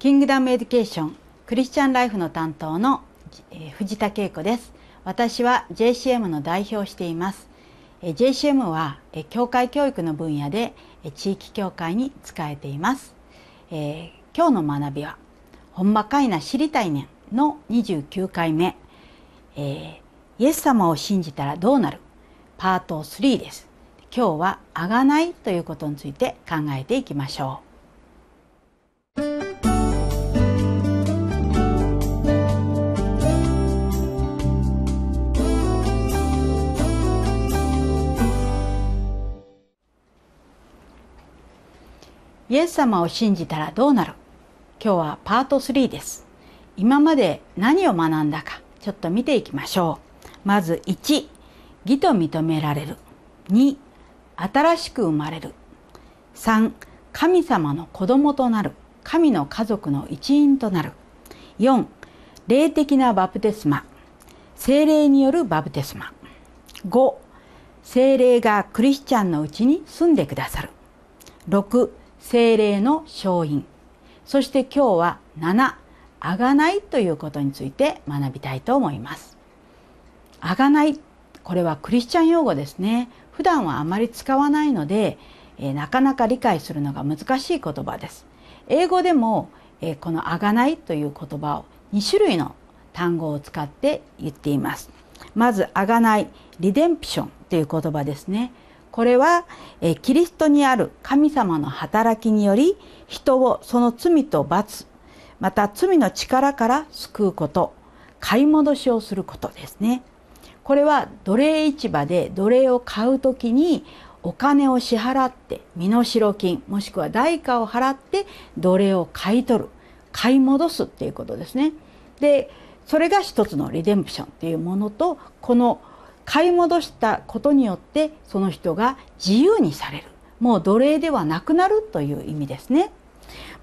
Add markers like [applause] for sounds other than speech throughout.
キングダムエデュケーションクリスチャンライフの担当の、えー、藤田恵子です私は JCM の代表をしています、えー、JCM は、えー、教会教育の分野で、えー、地域教会に使えています、えー、今日の学びはほんまかいな知りたいねんの29回目、えー、イエス様を信じたらどうなるパート3です今日はあがないということについて考えていきましょうイエス様を信じたらどうなる今日はパート3です今まで何を学んだかちょっと見ていきましょうまず1義と認められる2新しく生まれる3神様の子供となる神の家族の一員となる4霊的なバプテスマ精霊によるバプテスマ5精霊がクリスチャンのうちに住んでくださる6精霊の勝因そして今日は7あがないということについて学びたいと思いますあがないこれはクリスチャン用語ですね普段はあまり使わないので、えなかなか理解するのが難しい言葉です英語でも、えこのあがないという言葉を2種類の単語を使って言っていますまずあがないリデンプションという言葉ですねこれはキリストにある神様の働きにより人をその罪と罰また罪の力から救うこと買い戻しをすることですねこれは奴隷市場で奴隷を買う時にお金を支払って身代金もしくは代価を払って奴隷を買い取る買い戻すっていうことですねでそれが一つのリデンプションっていうものとこの「買い戻したことによってその人が自由にされるもう奴隷ではなくなるという意味ですね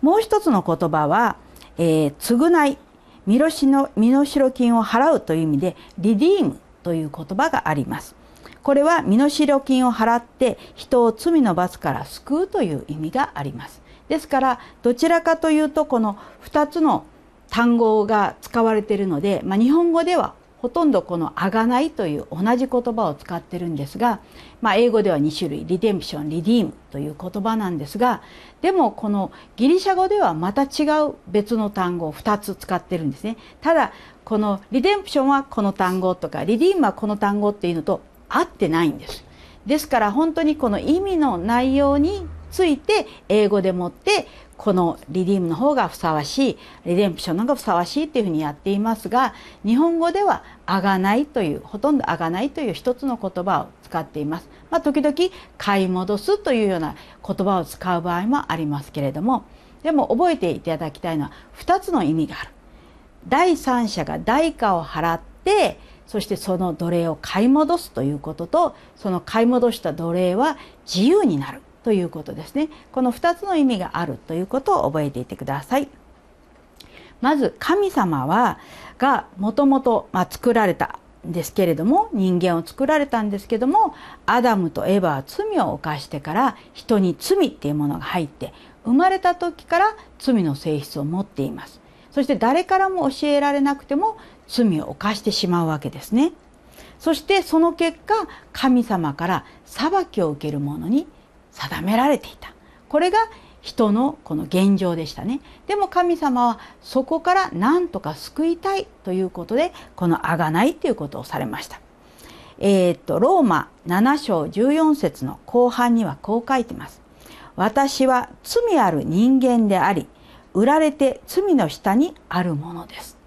もう一つの言葉は、えー、償い身代金を払うという意味でリディームという言葉がありますこれは身代金を払って人を罪の罰から救うという意味がありますですからどちらかというとこの2つの単語が使われているので、まあ、日本語ではほとんどこの「あがない」という同じ言葉を使ってるんですが、まあ、英語では2種類「リデンプション」「リディーム」という言葉なんですがでもこのギリシャ語ではまた違う別の単語を2つ使ってるんですね。ただこのリデンプションはこの単語とかリディームはこの単語っていうのと合ってないんです。ですから本当にこの意味の内容について英語でもってこのリディームの方がふさわしいリデンプションの方がふさわしいというふうにやっていますが日本語では「あがない」というほとんど「あがない」という一つの言葉を使っています。まあ、時々「買い戻す」というような言葉を使う場合もありますけれどもでも覚えていただきたいのは2つの意味がある。第三者が代価を払ってそしてその奴隷を買い戻すということとその買い戻した奴隷は自由になるということですねこの2つの意味があるということを覚えていてくださいまず神様はがもともと作られたんですけれども人間を作られたんですけどもアダムとエヴァは罪を犯してから人に罪っていうものが入って生まれた時から罪の性質を持っていますそして誰からも教えられなくても罪を犯してしまうわけですねそしてその結果神様から裁きを受けるものに定められていたこれが人のこの現状でしたねでも神様はそこから何とか救いたいということでこの贖いということをされましたえー、っとローマ7章14節の後半にはこう書いてます私は罪ある人間であり売られて罪の下にあるものです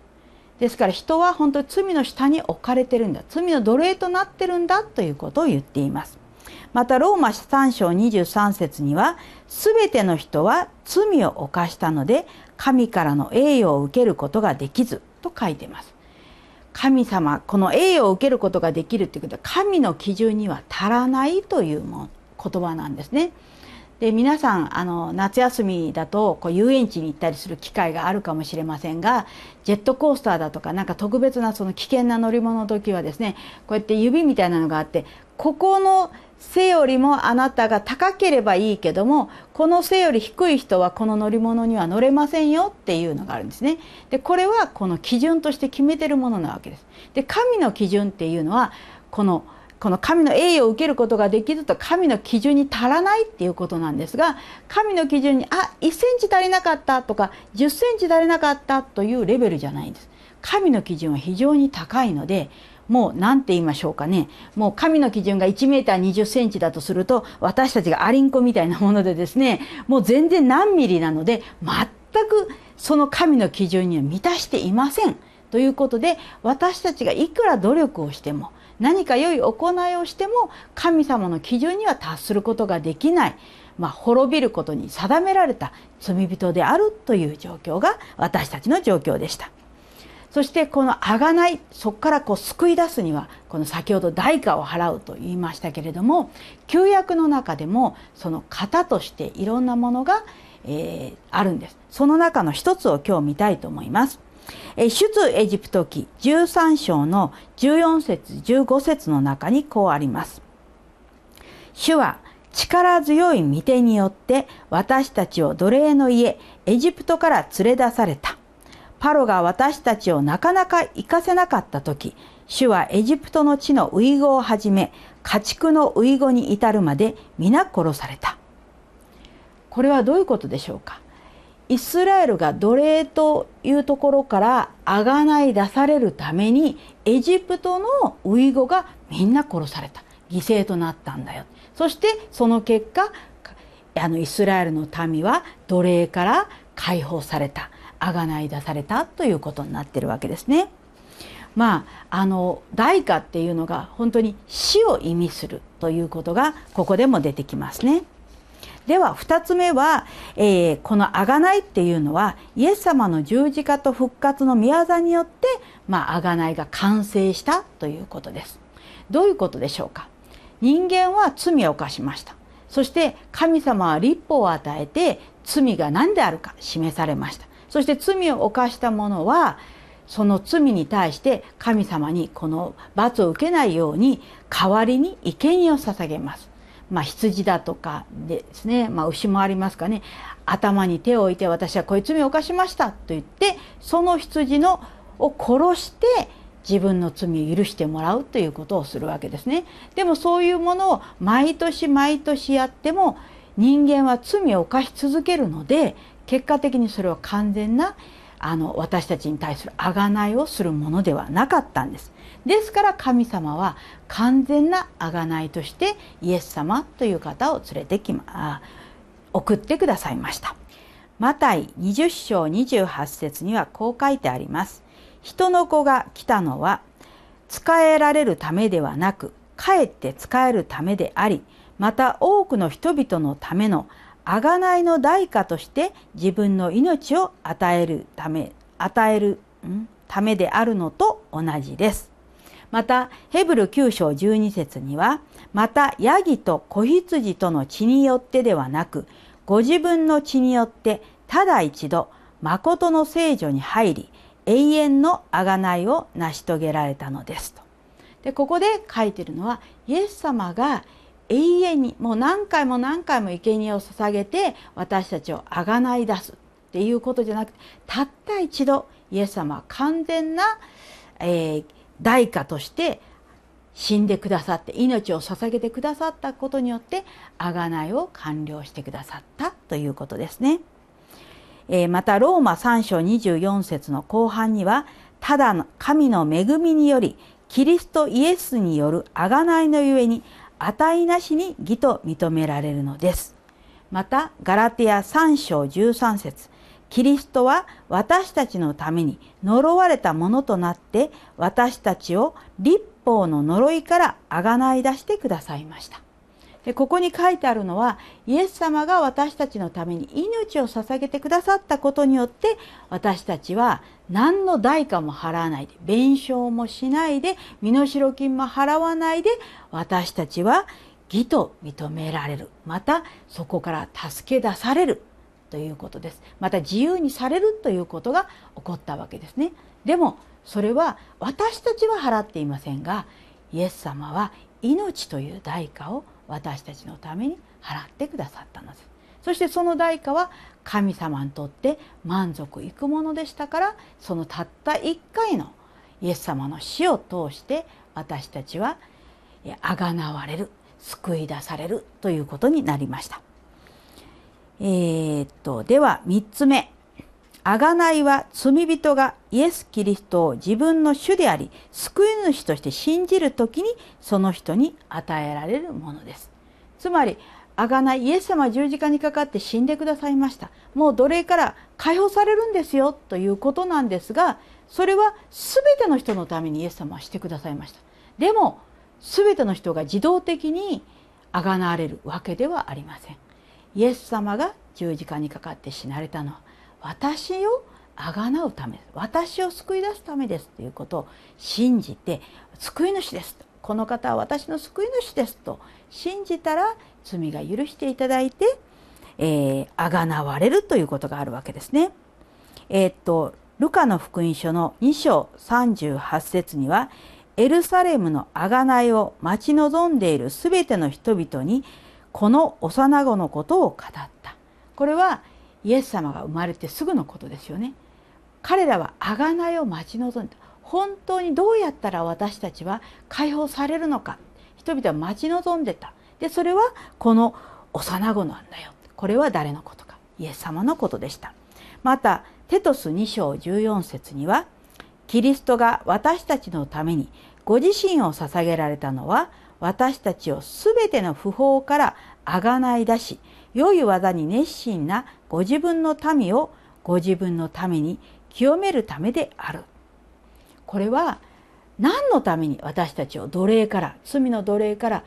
ですから人は本当に罪の下に置かれてるんだ罪の奴隷となってるんだということを言っていますまたローマ3章23節には全ての人は罪を犯したので神からの栄誉を受けることができずと書いてます神様この栄誉を受けることができるということは神の基準には足らないというも言葉なんですねで皆さんあの夏休みだとこう遊園地に行ったりする機会があるかもしれませんがジェットコースターだとかなんか特別なその危険な乗り物の時はですねこうやって指みたいなのがあってここの背よりもあなたが高ければいいけどもこの背より低い人はこの乗り物には乗れませんよっていうのがあるんですね。でこれはこの基準として決めてるものなわけです。で神の基準っていうのはこのこの神の栄誉を受けることができると神の基準に足らないっていうことなんですが神の基準にあ1センチ足りなかったとか10センチ足りなかったというレベルじゃないんです。神の基準は非常に高いのでもう何て言いましょうかねもう神の基準が1 m 2 0ンチだとすると私たちがアリンコみたいなものでですねもう全然何ミリなので全くその神の基準には満たしていません。ということで私たちがいくら努力をしても何か良い行いをしても神様の基準には達することができない、まあ、滅びることに定められた罪人であるという状況が私たちの状況でした。そしてこの贖がないそこからこう救い出すにはこの先ほど代価を払うと言いましたけれども旧約の中でもその型としていろんなものが、えー、あるんですその中の一つを今日見たいと思います。え出エジプト記13章の14節15節の中にこうあります。主は力強い御手によって私たちを奴隷の家エジプトから連れ出された。パロが私たちをなかなか行かせなかった時、主はエジプトの地のウイゴをはじめ、家畜のウイゴに至るまで皆殺された。これはどういうことでしょうかイスラエルが奴隷というところからあがない出されるためにエジプトのウイゴがみんな殺された犠牲となったんだよそしてその結果あのイスラエルの民は奴隷から解放された贖い出されたということになってるわけですね。まあ、あの代価っていうのが本当に死を意味するということがここでも出てきますね。では2つ目は、えー、この贖いっていうのはイエス様の十字架と復活の御業によって、まあ、贖いが完成したということです。どういうことでしょうか人間は罪を犯しました。そして神様は立法を与えて罪が何であるか示されました。そして罪を犯した者はその罪に対して神様にこの罰を受けないように代わりに生贄を捧げます。まあ、羊だとかですね、まあ、牛もありますかね頭に手を置いて私はこういう罪を犯しましたと言ってその羊のを殺して自分の罪を許してもらうということをするわけですね。でもそういうものを毎年毎年やっても人間は罪を犯し続けるので結果的にそれは完全なあの私たちに対する贖いをするものではなかったんです。ですから神様は完全な贖いとしてイエス様という方を連れてきま送ってくださいました。マタイ20章28節にはこう書いてあります。人の子が来たのは使えられるためではなくかえって使えるためでありまた多くの人々のための贖いの代価として自分の命を与えるため与えるためであるのと同じです。またヘブル9章12節にはまたヤギと子羊との血によってではなくご自分の血によってただ一度誠の聖女に入り永遠の贖いを成し遂げられたのですと。でここで書いてるのはイエス様が永遠にもう何回も何回も生贄を捧げて私たちをあがない出すっていうことじゃなくてたった一度イエス様は完全な、えー、代価として死んでくださって命を捧げてくださったことによって贖いを完了してくださったということですね。えー、またローマ3章24節の後半にはただの神の恵みによりキリストイエスによる贖いのゆえに値なしに義と認められるのです。また、ガラティア3章13節キリストは私たちのために呪われたものとなって私たちを立法の呪いからあがない出してくださいました。でここに書いてあるのはイエス様が私たちのために命を捧げてくださったことによって私たちは何の代価も払わないで弁償もしないで身代金も払わないで私たちは義と認められるまたそこから助け出されるということですまた自由にされるということが起こったわけですねでもそれは私たちは払っていませんがイエス様は命という代価を私たちのために払ってくださったのですそしてその代価は神様にとって満足いくものでしたからそのたった一回のイエス様の死を通して私たちはあがなわれる救い出されるということになりました。えー、っとでは3つ目贖いは罪人がイエス・キリストを自分の主であり救い主として信じる時にその人に与えられるものです。つまり贖いイエス様十字架にかかって死んでくださいましたもう奴隷から解放されるんですよということなんですがそれは全ての人のためにイエス様はしてくださいました。でも全ての人が自動的に贖われるわけではありません。イエス様が十字架にかかって死なれたのは私をあがなうため私を救い出すためですということを信じて救い主ですこの方は私の救い主ですと信じたら罪が許していただいて、あがなわれるということがあるわけですね。えー、っとルカの福音書の2章38節にはエルサレムのあがないを待ち望んでいるすべての人々にこの幼子のことを語ったこれはイエス様が生まれてすぐのことですよね彼らは贖いを待ち望んだ本当にどうやったら私たちは解放されるのか人々は待ち望んでたでそれはこの幼子なんだよこれは誰のことかイエス様のことでしたまたテトス2章14節にはキリストが私たちのためにご自身を捧げられたのは私たちを全ての不法からあがない出し良い技に熱心なご自分の民をご自分のために清めるためである。これは何のために私たちを奴隷から罪の奴隷から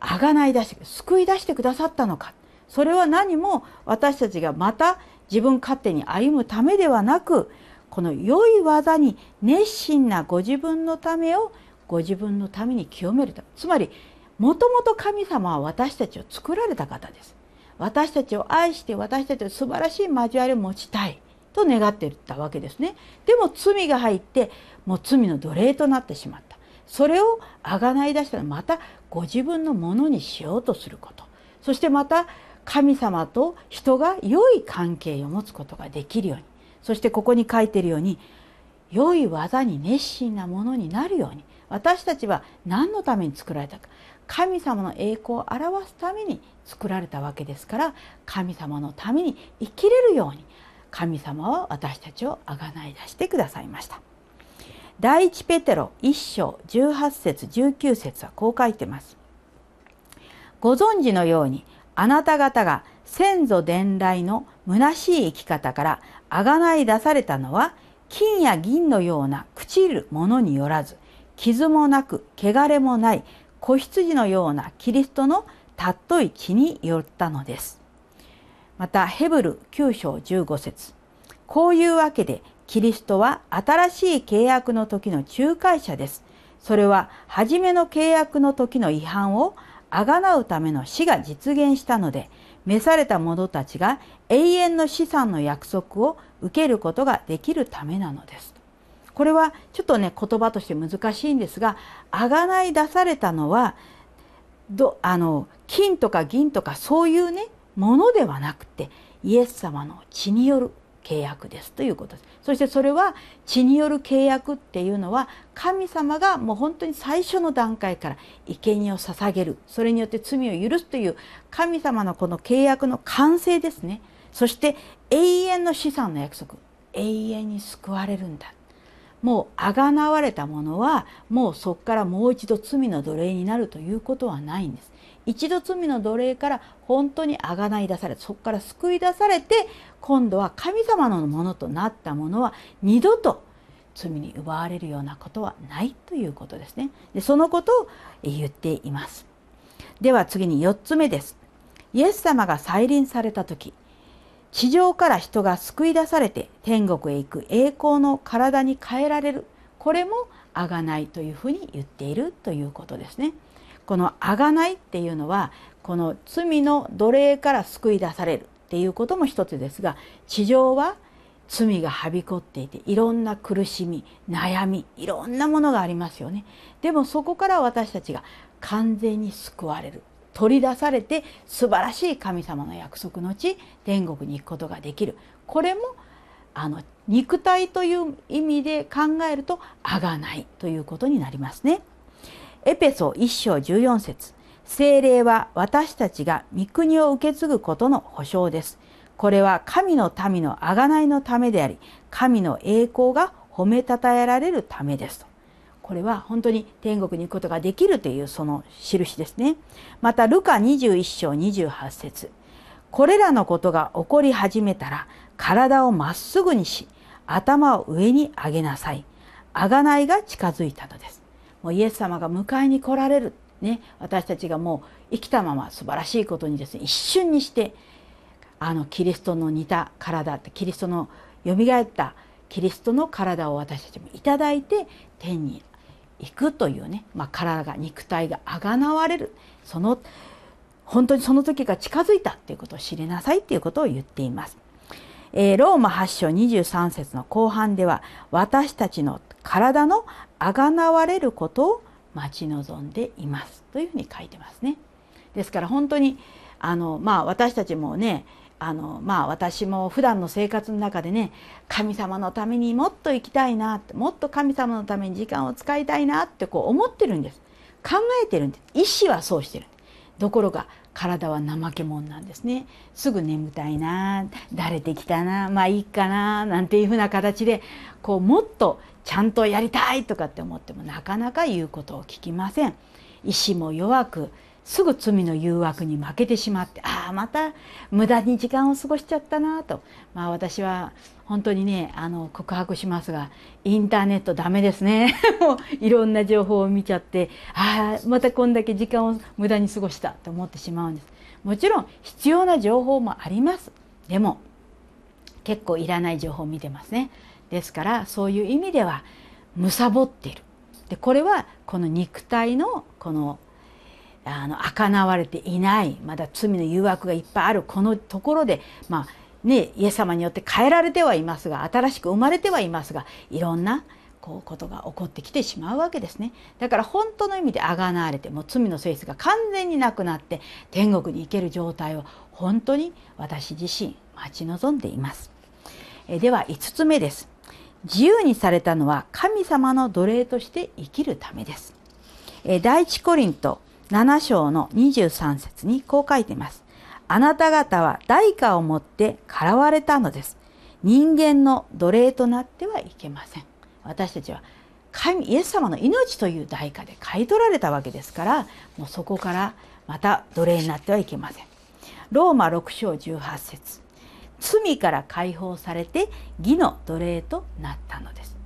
あがない出して救い出してくださったのかそれは何も私たちがまた自分勝手に歩むためではなくこの良い技に熱心なご自分のためをご自分のために清めるためつまりもともと神様は私たちを作られた方です私たちを愛して私たちの素晴らしい交わりを持ちたいと願っていたわけですねでも罪が入ってもう罪の奴隷となってしまったそれを贖い出したらまたご自分のものにしようとすることそしてまた神様と人が良い関係を持つことができるようにそしてここに書いているように良い技に熱心なものになるように私たちは何のために作られたか神様の栄光を表すために作られたわけですから神様のために生きれるように神様は私たちをあがない出してくださいました。第一ペテロ1章18節19節はこう書いてます。ご存知のようにあなた方が先祖伝来の虚しい生き方からあがない出されたのは金や銀のような朽ちるものによらず傷もなく汚れもない子羊のようなキリストの尊い気によったのです。またヘブル9章15節こういうわけでキリストは新しい契約の時の仲介者です。それは初めの契約の時の違反をあがなうための死が実現したので召された者たちが永遠の資産の約束を受けることができるためなのです。これはちょっとね言葉として難しいんですが贖い出されたのはどあの金とか銀とかそういうねものではなくてイエス様の血による契約ですということですそしてそれは血による契約っていうのは神様がもう本当に最初の段階から生贄を捧げるそれによって罪を許すという神様のこの契約の完成ですねそして永遠の資産の約束永遠に救われるんだもうあがなわれたものはもうそこからもう一度罪の奴隷になるということはないんです。一度罪の奴隷から本当にあがない出されそこから救い出されて今度は神様のものとなったものは二度と罪に奪われるようなことはないということですね。でそのことを言っています。では次に4つ目です。イエス様が再臨された時地上から人が救い出されて天国へ行く栄光の体に変えられるこれも贖いというふうに言っているということですね。この贖いっていうのはこの罪の奴隷から救い出されるっていうことも一つですが地上は罪がはびこっていていろんな苦しみ悩みいろんなものがありますよね。でもそこから私たちが完全に救われる取り出されて素晴らしい神様の約束の地天国に行くことができるこれもあの肉体という意味で考えるとあがないということになりますね。エペソ1章14節聖霊は私たちが御国を受け継ぐことの保証です。これは神の民の贖いのためであり、神の栄光が褒めたたえられるためですと。これは本当に天国に行くことができるというその印ですね。またルカ21章28節これらのことが起こり始めたら体をまっすぐにし頭を上に上げなさい。贖がないが近づいたのです。もうイエス様が迎えに来られる。ね、私たちがもう生きたまま素晴らしいことにですね一瞬にしてあのキリストの似た体ってキリストのよみがえったキリストの体を私たちもいただいて天に行くというね、まあ、体が肉体があがなわれるその本当にその時が近づいたっていうことを知りなさいっていうことを言っています。えー、ローマ8章23節の後半では私たちの体のあがなわれることを待ち望んでいますというふうに書いてますね。ですから本当にあのまあ私たちもねあのまあ私も普段の生活の中でね神様のためにもっと生きたいなもっと神様のために時間を使いたいなってこう思ってるんです考えてるんです意思はそうしてるところが体は怠け者なんですねすぐ眠たいなだれてきたなまあいいかななんていうふうな形でこうもっとちゃんとやりたいとかって思ってもなかなか言うことを聞きません意志も弱くすぐ罪の誘惑に負けてしまってあああまた無駄に時間を過ごしちゃったなと、まあ、私は本当にねあの告白しますがインターネットダメですね [laughs] もういろんな情報を見ちゃってああまたこんだけ時間を無駄に過ごしたと思ってしまうんですもちろん必要な情報もありますでも結構いらない情報を見てますねですからそういう意味ではむさぼっているでこれはこの肉体のこのあのなわれていないまだ罪の誘惑がいっぱいあるこのところでまあねイエス様によって変えられてはいますが新しく生まれてはいますがいろんなこうことが起こってきてしまうわけですねだから本当の意味であがなわれてもう罪の性質が完全になくなって天国に行ける状態を本当に私自身待ち望んでいますえでは5つ目です自由にされたのは神様の奴隷として生きるためです第1コリント7章の23節にこう書いています。あなた方は代価を持ってからわれたのです。人間の奴隷となってはいけません。私たちは神イエス様の命という代価で買い取られたわけですからもうそこからまた奴隷になってはいけません。ローマ6章18節罪から解放されて義の奴隷となったのです。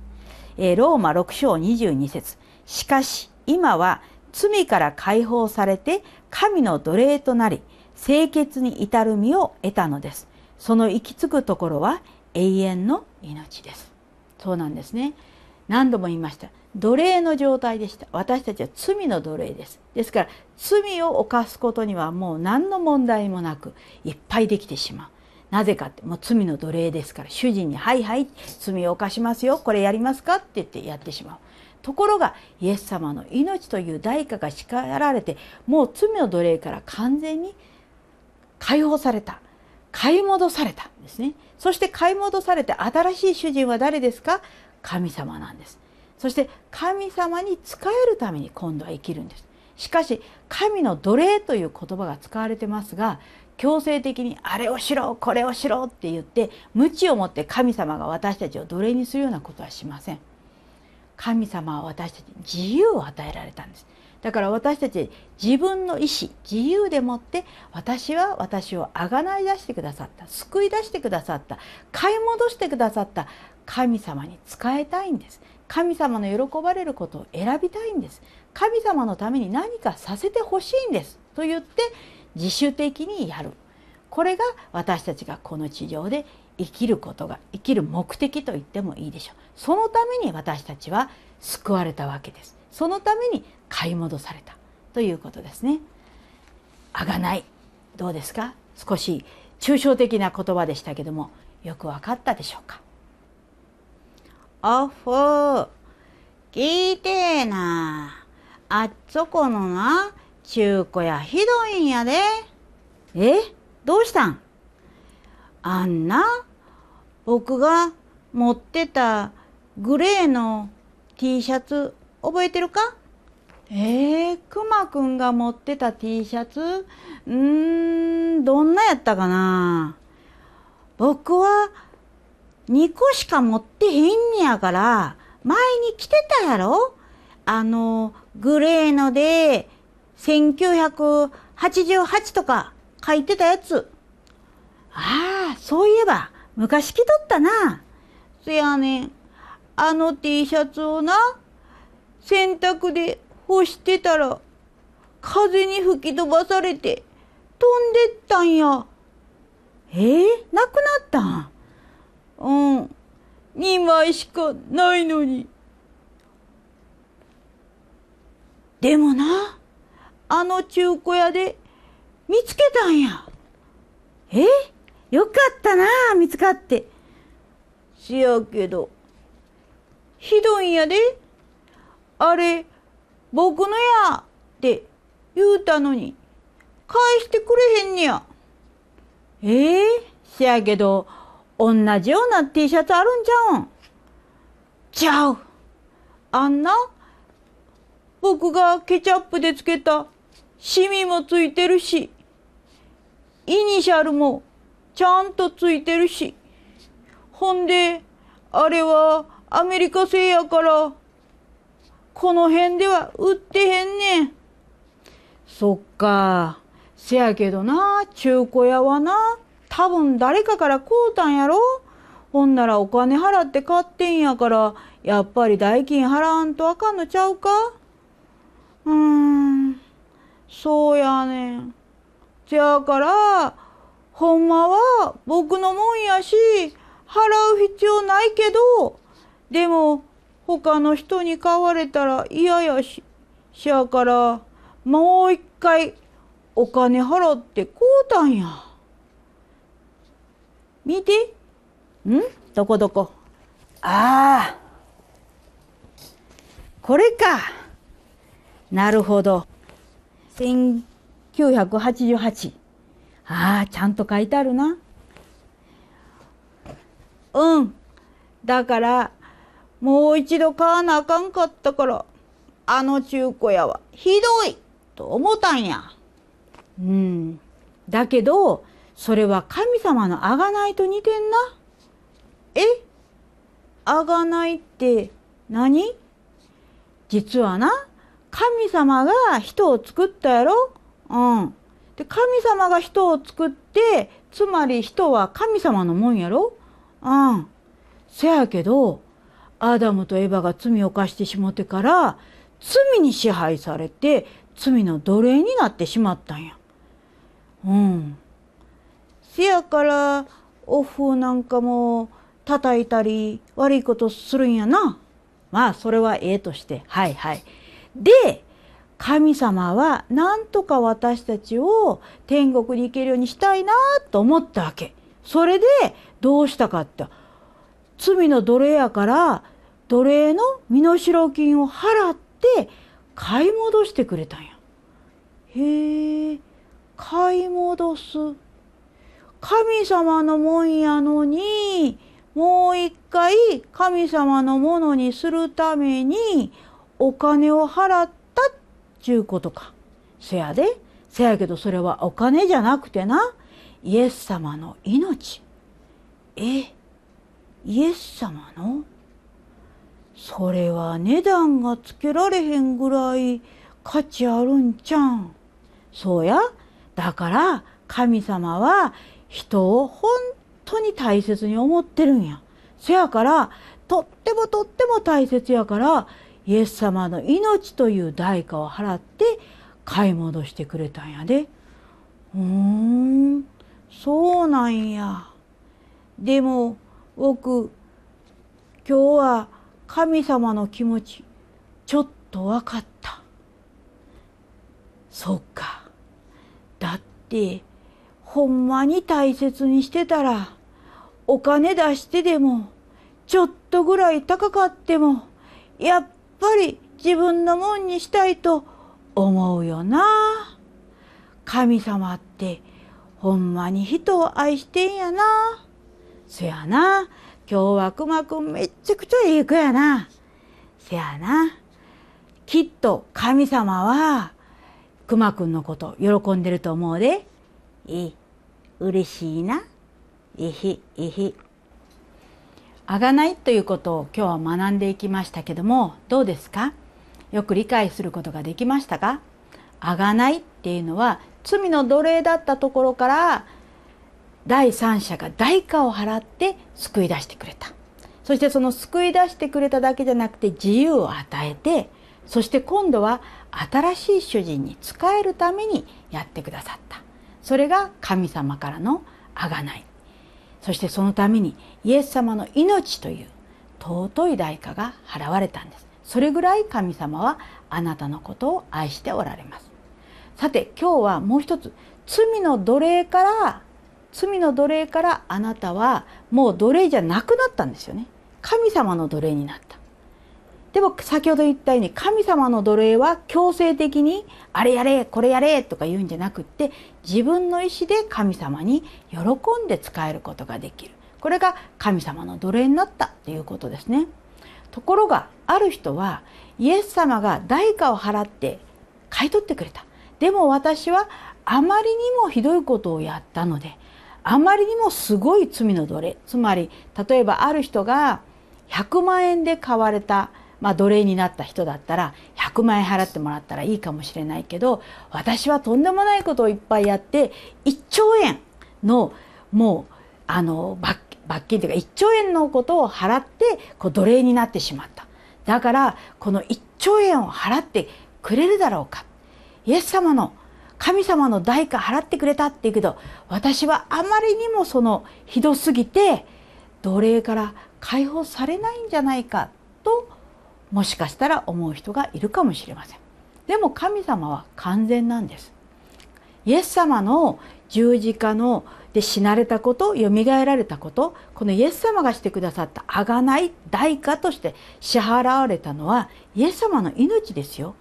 えローマ6章22節しかし今は罪から解放されて神の奴隷となり清潔に至る身を得たのですその行き着くところは永遠の命ですそうなんですね何度も言いました奴隷の状態でした私たちは罪の奴隷ですですから罪を犯すことにはもう何の問題もなくいっぱいできてしまうなぜかってもう罪の奴隷ですから主人に「はいはい罪を犯しますよこれやりますか?」って言ってやってしまうところがイエス様の命という代価が叱られてもう罪の奴隷から完全に解放された買い戻されたんですねそして買い戻されて新しい主人は誰ですか神様なんですそして神様に仕えるために今度は生きるんですしかし神の奴隷という言葉が使われてますが強制的にあれをしろこれをしろって言って無知を持って神様が私たちを奴隷にするようなことはしません神様は私たち自由を与えられたんですだから私たち自分の意思自由でもって私は私をあがない出してくださった救い出してくださった買い戻してくださった神様に仕えたいんです神様の喜ばれることを選びたいんです神様のために何かさせてほしいんですと言って自主的にやるこれが私たちがこの地上で生きることが生きる目的と言ってもいいでしょうそのために私たちは救われたわけですそのために買い戻されたということですねあがないどうですか少し抽象的な言葉でしたけどもよくわかったでしょうかオフ聞いてえなあっそこのな中古屋ひどいんやでえどうしたんあんな僕が持ってたグレーの T シャツ覚えてるかえー、くまくんが持ってた T シャツうーん、どんなやったかな僕は2個しか持ってへんねやから、前に来てたやろあの、グレーので、1988とか書いてたやつ。ああ、そういえば、昔着とったな。せやねん。あの T シャツをな、洗濯で干してたら、風に吹き飛ばされて、飛んでったんや。えー、なくなったんうん。2枚しかないのに。でもな、あの中古屋で見つけたんや。えよかったなあ、見つかって。しやけど、ひどいんやで。あれ、僕のやって言うたのに、返してくれへんにゃ。ええー、せやけど、同じような T シャツあるんじゃんちゃう。あんな、僕がケチャップでつけたシミもついてるし、イニシャルもちゃんとついてるし。ほんで、あれはアメリカ製やから、この辺では売ってへんねん。そっか。せやけどな、中古屋はな、多分誰かから買うたんやろほんならお金払って買ってんやから、やっぱり代金払わんとあかんのちゃうかうーん、そうやねん。じゃあから、ほんまは僕のもんやし、払う必要ないけど、でも、他の人に買われたら嫌やし、しやから、もう一回、お金払ってこうたんや。見て。んどこどこ。ああ。これか。なるほど。1988。ああ、ちゃんと書いてあるな。うん。だから、もう一度買わなあかんかったから、あの中古屋はひどいと思ったんや。うん。だけど、それは神様のあがないと似てんな。えあがないって何実はな、神様が人を作ったやろうん。で神様が人を作ってつまり人は神様のもんやろうんせやけどアダムとエバが罪を犯してしもてから罪に支配されて罪の奴隷になってしまったんやうんせやからお風なんかも叩いたり悪いことするんやなまあそれはええとしてはいはいで神様はなんとか私たちを天国に行けるようにしたいなと思ったわけ。それでどうしたかって。罪の奴隷やから奴隷の身代金を払って買い戻してくれたんや。へえ、買い戻す。神様のもんやのに、もう一回神様のものにするためにお金を払ってちゅうことか。せやで、せやけどそれはお金じゃなくてな、イエス様の命。え、イエス様のそれは値段がつけられへんぐらい価値あるんちゃん。そうや。だから神様は人を本当に大切に思ってるんや。せやから、とってもとっても大切やから、イエス様の命という代価を払って買い戻してくれたんやで。うーんそうなんや。でも僕今日は神様の気持ちちょっと分かった。そっか。だってほんまに大切にしてたらお金出してでもちょっとぐらい高かってもやっぱり自分のもんにしたいと思うよな。神様ってほんまに人を愛してんやな。そやな。今日はくまくんめっちゃくちゃいい子やな。せやな。きっと神様はくまくんのこと喜んでると思うで。いい。嬉しいな。いひ、いひ。あがないということを今日は学んでいきましたけどもどうですかよく理解することができましたかあがないっていうのは罪の奴隷だったところから第三者が代価を払って救い出してくれたそしてその救い出してくれただけじゃなくて自由を与えてそして今度は新しい主人に仕えるためにやってくださったそれが神様からの贖いそしてそのためにイエス様の命という尊い代価が払われたんですそれぐらい神様はあなたのことを愛しておられますさて今日はもう一つ罪の奴隷から罪の奴隷からあなたはもう奴隷じゃなくなったんですよね神様の奴隷になったでも先ほど言ったように神様の奴隷は強制的にあれやれこれやれとか言うんじゃなくって自分の意思で神様に喜んで使えることができるこれが神様の奴隷になったっていうことですねところがある人はイエス様が代価を払って買い取ってくれたでも私はあまりにもひどいことをやったのであまりにもすごい罪の奴隷つまり例えばある人が100万円で買われたまあ、奴隷になった人だったら100万円払ってもらったらいいかもしれないけど私はとんでもないことをいっぱいやって1兆円のもうあの罰罰金というか1兆円のことを払ってこう奴隷になってしまっただからこの1兆円を払ってくれるだろうかイエス様の神様の代価払ってくれたって言うけど私はあまりにもそのひどすぎて奴隷から解放されないんじゃないかともしかしたら思う人がいるかもしれませんでも神様は完全なんですイエス様の十字架ので死なれたことよみがえられたことこのイエス様がしてくださった贖い代価として支払われたのはイエス様の命ですよ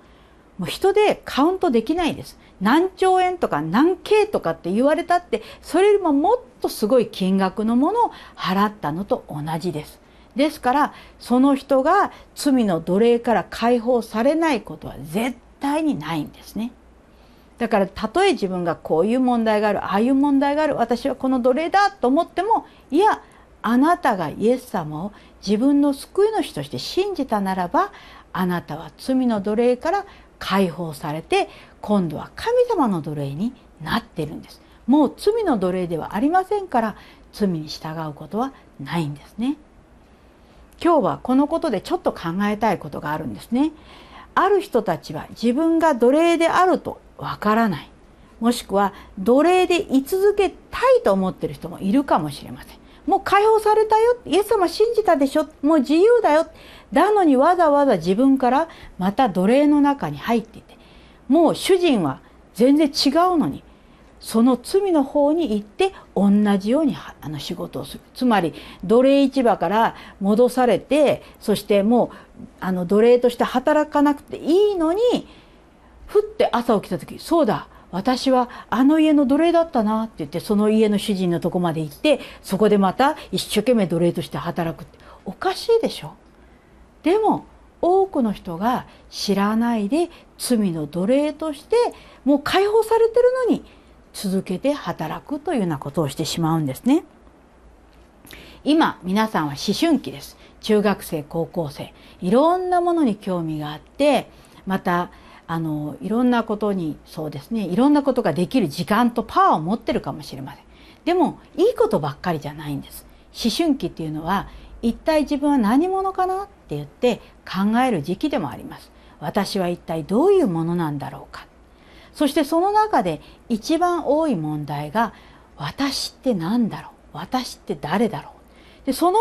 もう人でカウントできないです何兆円とか何 K とかって言われたってそれよりももっとすごい金額のものを払ったのと同じですですからその人が罪の奴隷から解放されないことは絶対にないんですね。だからたとえ自分がこういう問題があるああいう問題がある私はこの奴隷だと思ってもいやあなたがイエス様を自分の救い主として信じたならばあなたは罪の奴隷から解放されて今度は神様の奴隷になってるんです。もう罪の奴隷ではありませんから罪に従うことはないんですね。今日はこのことでちょっと考えたいことがあるんですね。ある人たちは自分が奴隷であるとわからない。もしくは奴隷で居続けたいと思ってる人もいるかもしれません。もう解放されたよ。イエス様信じたでしょ。もう自由だよ。なのにわざわざ自分からまた奴隷の中に入っていて。もう主人は全然違うのにその罪の方に行って同じようにあの仕事をするつまり奴隷市場から戻されてそしてもうあの奴隷として働かなくていいのにふって朝起きた時そうだ私はあの家の奴隷だったなって言ってその家の主人のとこまで行ってそこでまた一生懸命奴隷として働くっておかしいでしょでも多くの人が知らないで罪の奴隷としてもう解放されてるのに続けて働くというようなことをしてしまうんですね。今皆さんは思春期です。中学生高校生いろんなものに興味があってまたあのいろんなことにそうですねいろんなことができる時間とパワーを持ってるかもしれません。でもいいことばっかりじゃないんです。思春期っていうのは一体自分は何者かなって言って考える時期でもあります。私は一体どういうものなんだろうか。そしてその中で一番多い問題が私って何だろう私って誰だろうでその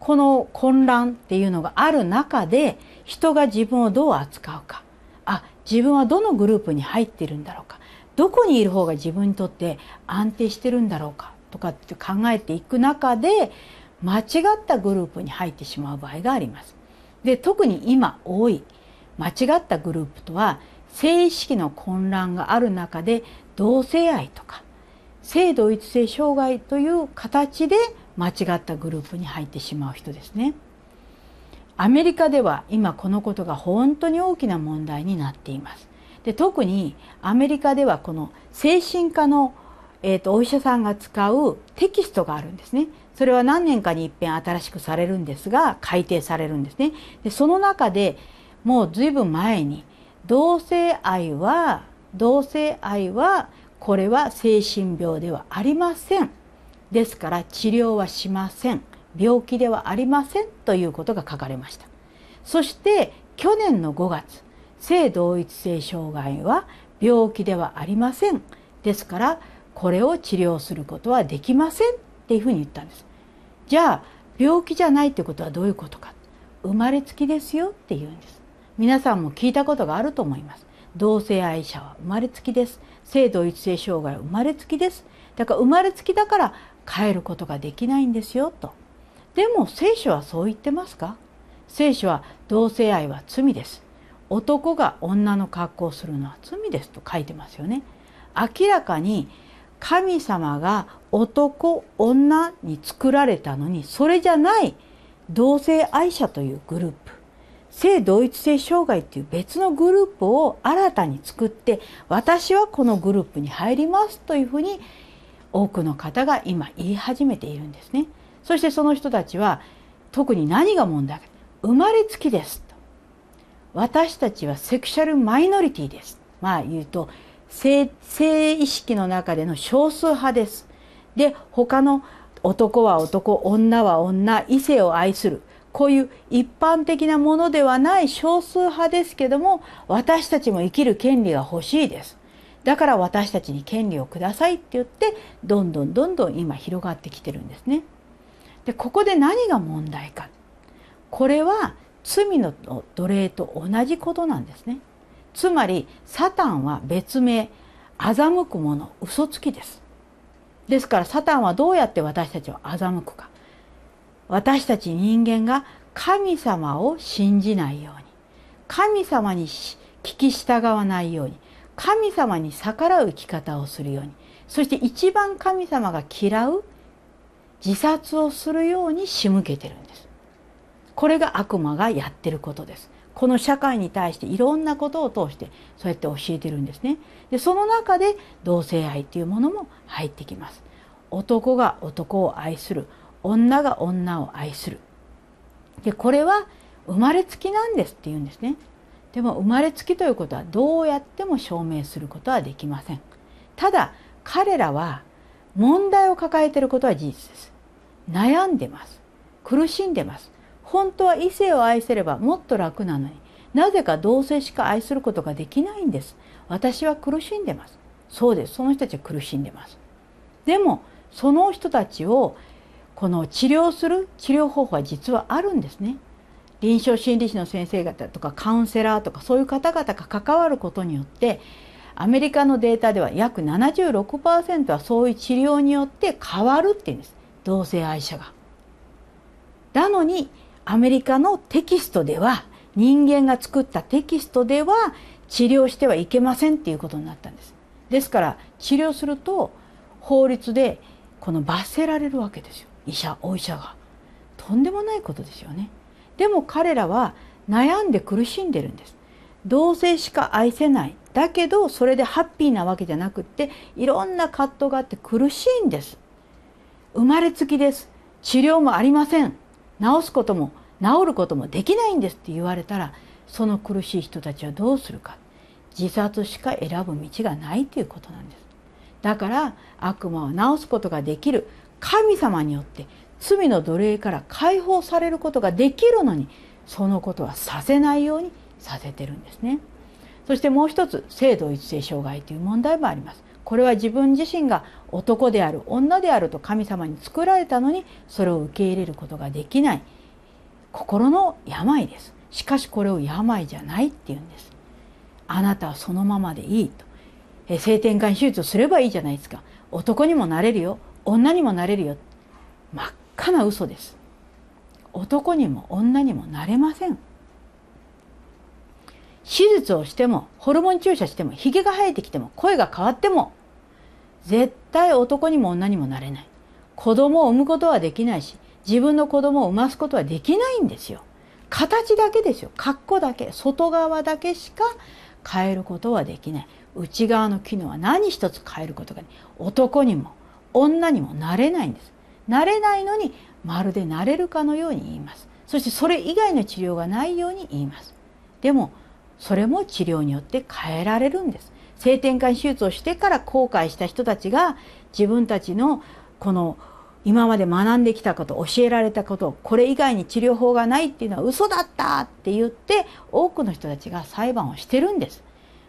この混乱っていうのがある中で人が自分をどう扱うかあ自分はどのグループに入ってるんだろうかどこにいる方が自分にとって安定してるんだろうかとかって考えていく中で間違ったグループに入ってしまう場合があります。で特に今多い間違ったグループとは性意識の混乱がある中で同性愛とか性同一性障害という形で間違ったグループに入ってしまう人ですね。アメリカでは今このことが本当に大きな問題になっています。で特にアメリカではこの精神科の、えーと、お医者さんが使うテキストがあるんですね。それは何年かに一遍新しくされるんですが改訂されるんですね。でその中でもう随分前に同性愛は同性愛はこれは精神病ではありませんですから治療はしません病気ではありませんということが書かれましたそして去年の5月性同一性障害は病気ではありませんですからこれを治療することはできませんっていうふうに言ったんですじゃあ病気じゃないってことはどういうことか生まれつきですよって言うんです皆さんも聞いたことがあると思います同性愛者は生まれつきです性同一性障害は生まれつきですだから生まれつきだから変えることができないんですよとでも聖書はそう言ってますか聖書は同性愛は罪です男が女の格好をするのは罪ですと書いてますよね明らかに神様が男女に作られたのにそれじゃない同性愛者というグループ性同一性障害っていう別のグループを新たに作って私はこのグループに入りますというふうに多くの方が今言い始めているんですね。そしてその人たちは特に何が問題か生まれつきですと私たちはセクシャルマイノリティですまあ言うと性性意識の中での少数派です。で他の男は男女は女異性を愛するこういう一般的なものではない少数派ですけども私たちも生きる権利が欲しいですだから私たちに権利をくださいって言ってどんどんどんどん今広がってきてるんですね。でここで何が問題かこれは罪の奴隷と同じことなんですね。つまりサタンは別名欺く者嘘つきです。ですからサタンはどうやって私たちを欺くか私たち人間が神様を信じないように神様に聞き従わないように神様に逆らう生き方をするようにそして一番神様が嫌う自殺をするように仕向けてるんです。これが悪魔がやってることです。この社会に対していろんなことを通してそうやって教えてるんですね。でその中で同性愛というものも入ってきます。男が男を愛する女が女を愛するでこれは生まれつきなんですって言うんですねでも生まれつきということはどうやっても証明することはできませんただ彼らは問題を抱えていることは事実です悩んでます苦しんでます本当は異性を愛せればもっと楽なのになぜか同性しか愛することができないんです私は苦しんでますそうですその人たちは苦しんでますでもその人たちをこの治療する治療方法は実はあるんですね。臨床心理士の先生方とかカウンセラーとかそういう方々が関わることによってアメリカのデータでは約76%はそういう治療によって変わるっていうんです同性愛者が。なのにアメリカのテキストでは人間が作ったテキストでは治療してはいけませんっていうことになったんです。ですから治療すると法律でこの罰せられるわけですよ。医者お医者がとんでもないことですよねでも彼らは悩んで苦しんでるんです同性しか愛せないだけどそれでハッピーなわけじゃなくっていろんな葛藤があって苦しいんです生まれつきです治療もありません治すことも治ることもできないんですって言われたらその苦しい人たちはどうするか自殺しか選ぶ道がないということなんですだから悪魔は治すことができる神様によって罪の奴隷から解放されることができるのにそのことはさせないようにさせてるんですね。そしてもう一つ性同一性障害という問題もあります。これは自分自身が男である女であると神様に作られたのにそれを受け入れることができない心の病です。しかしこれを病じゃないっていうんです。あなたはそのままでいいと。え性転換手術をすればいいじゃないですか。男にもなれるよ。女にもなれるよ真っ赤な嘘です男にも女にもなれません手術をしてもホルモン注射してもひげが生えてきても声が変わっても絶対男にも女にもなれない子供を産むことはできないし自分の子供を産ますことはできないんですよ形だけですよ格好だけ外側だけしか変えることはできない内側の機能は何一つ変えることがない男にも女にもなれないんですなれないのにまるでなれるかのように言いますそしてそれ以外の治療がないように言いますでもそれも治療によって変えられるんです性転換手術をしてから後悔した人たちが自分たちのこの今まで学んできたこと教えられたことこれ以外に治療法がないっていうのは嘘だったって言って多くの人たちが裁判をしてるんです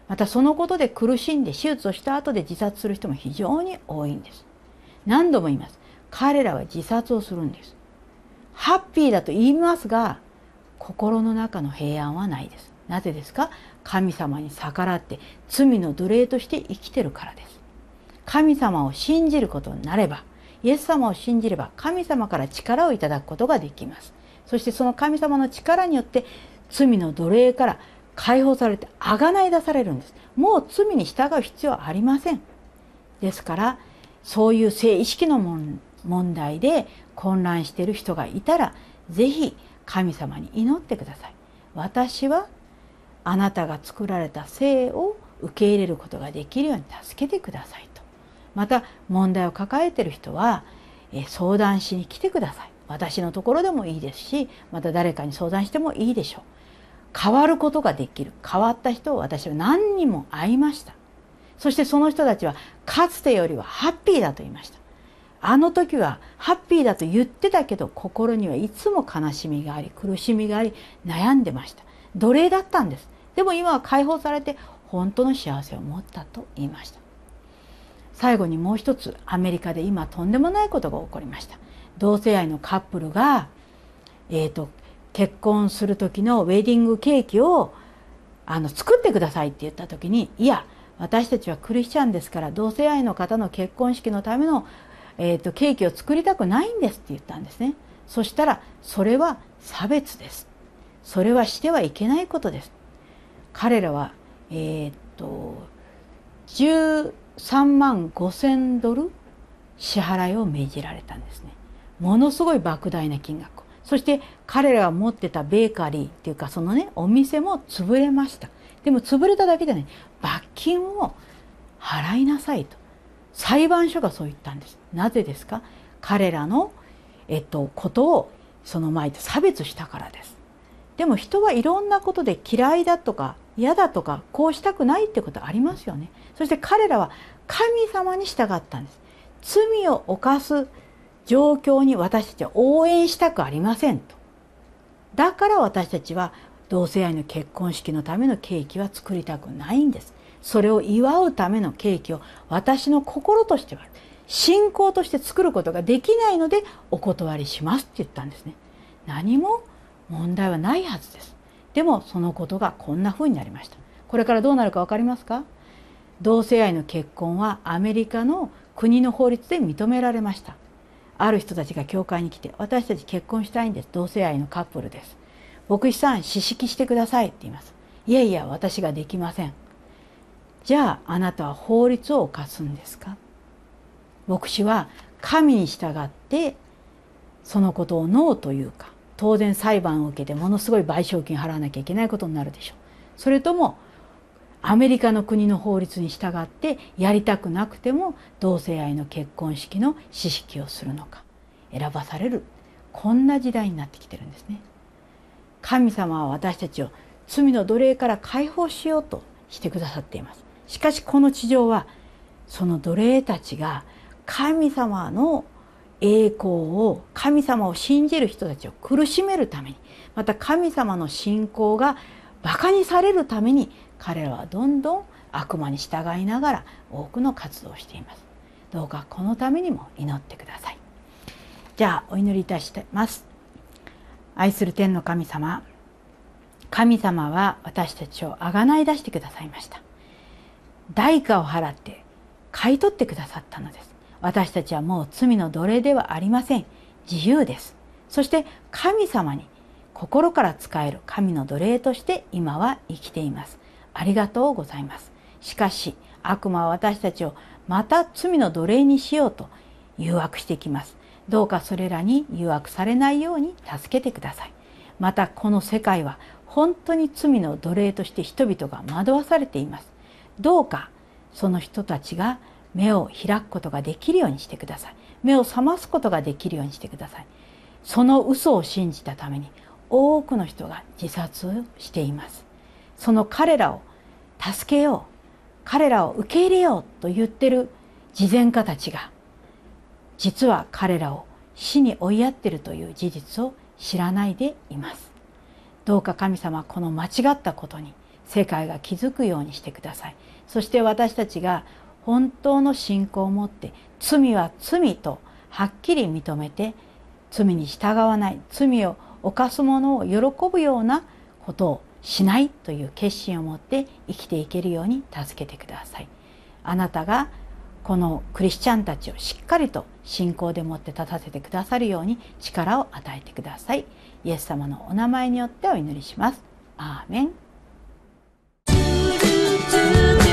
またそのことで苦しんで手術をした後で自殺する人も非常に多いんです何度も言います。彼らは自殺をするんです。ハッピーだと言いますが、心の中の平安はないです。なぜですか神様に逆らって罪の奴隷として生きてるからです。神様を信じることになれば、イエス様を信じれば神様から力をいただくことができます。そしてその神様の力によって罪の奴隷から解放されて贖い出されるんです。もう罪に従う必要はありません。ですからそういう性意識の問題で混乱している人がいたら是非神様に祈ってください。私はあなたが作られた性を受け入れることができるように助けてくださいと。また問題を抱えている人は相談しに来てください。私のところでもいいですしまた誰かに相談してもいいでしょう。変わることができる変わった人を私は何人も会いました。そしてその人たちはかつてよりはハッピーだと言いましたあの時はハッピーだと言ってたけど心にはいつも悲しみがあり苦しみがあり悩んでました奴隷だったんですでも今は解放されて本当の幸せを持ったと言いました最後にもう一つアメリカで今とんでもないことが起こりました同性愛のカップルが、えーと結婚する時のウェディングケーキをあの作ってくださいって言った時にいや私たちはクリスチャンですから同性愛の方の結婚式のための、えーと、ケーキを作りたくないんですって言ったんですねそしたらそれは差別ですそれはしてはいけないことです彼らはえー、っと13万5,000ドル支払いを命じられたんですねものすごい莫大な金額そして彼らが持ってたベーカリーっていうかそのねお店も潰れましたでも潰れただけでゃない罰金を払いなさいと裁判所がそう言ったんですなぜですか彼らの、えっと、ことをその前で差別したからですでも人はいろんなことで嫌いだとか嫌だとかこうしたくないってことありますよねそして彼らは神様に従ったんです罪を犯す状況に私たちは応援したくありませんとだから私たちは同性愛の結婚式のためのケーキは作りたくないんですそれを祝うためのケーキを私の心としては信仰として作ることができないのでお断りしますって言ったんですね何も問題はないはずですでもそのことがこんな風になりましたこれからどうなるかわかりますか同性愛の結婚はアメリカの国の法律で認められましたある人たちが教会に来て私たち結婚したいんです同性愛のカップルです牧師さん指式してください」って言います「いやいや私ができません」「じゃああなたは法律を犯すんですか?」牧師は神に従ってそのことをノーというか当然裁判を受けてものすごい賠償金払わなきゃいけないことになるでしょう。それともアメリカの国の法律に従ってやりたくなくても同性愛の結婚式の指識をするのか選ばされるこんな時代になってきてるんですね。神様は私たちを罪の奴隷から解放しようとしてくださっていますしかしこの地上はその奴隷たちが神様の栄光を神様を信じる人たちを苦しめるためにまた神様の信仰がバカにされるために彼らはどんどん悪魔に従いながら多くの活動をしていますどうかこのためにも祈ってくださいじゃあお祈りいたします愛する天の神様神様は私たちをあがない出してくださいました代価を払って買い取ってくださったのです私たちはもう罪の奴隷ではありません自由ですそして神様に心から使える神の奴隷として今は生きていますありがとうございますしかし悪魔は私たちをまた罪の奴隷にしようと誘惑してきますどうかそれらに誘惑されないように助けてください。またこの世界は本当に罪の奴隷として人々が惑わされています。どうかその人たちが目を開くことができるようにしてください。目を覚ますことができるようにしてください。その嘘を信じたために多くの人が自殺をしています。その彼らを助けよう、彼らを受け入れようと言ってる慈善家たちが実は彼らを死に追いやってるという事実を知らないでいますどうか神様この間違ったことに世界が気づくようにしてくださいそして私たちが本当の信仰を持って罪は罪とはっきり認めて罪に従わない罪を犯す者を喜ぶようなことをしないという決心を持って生きていけるように助けてください。あなたがこのクリスチャンたちをしっかりと信仰でもって立たせてくださるように力を与えてくださいイエス様のお名前によってお祈りしますアーメン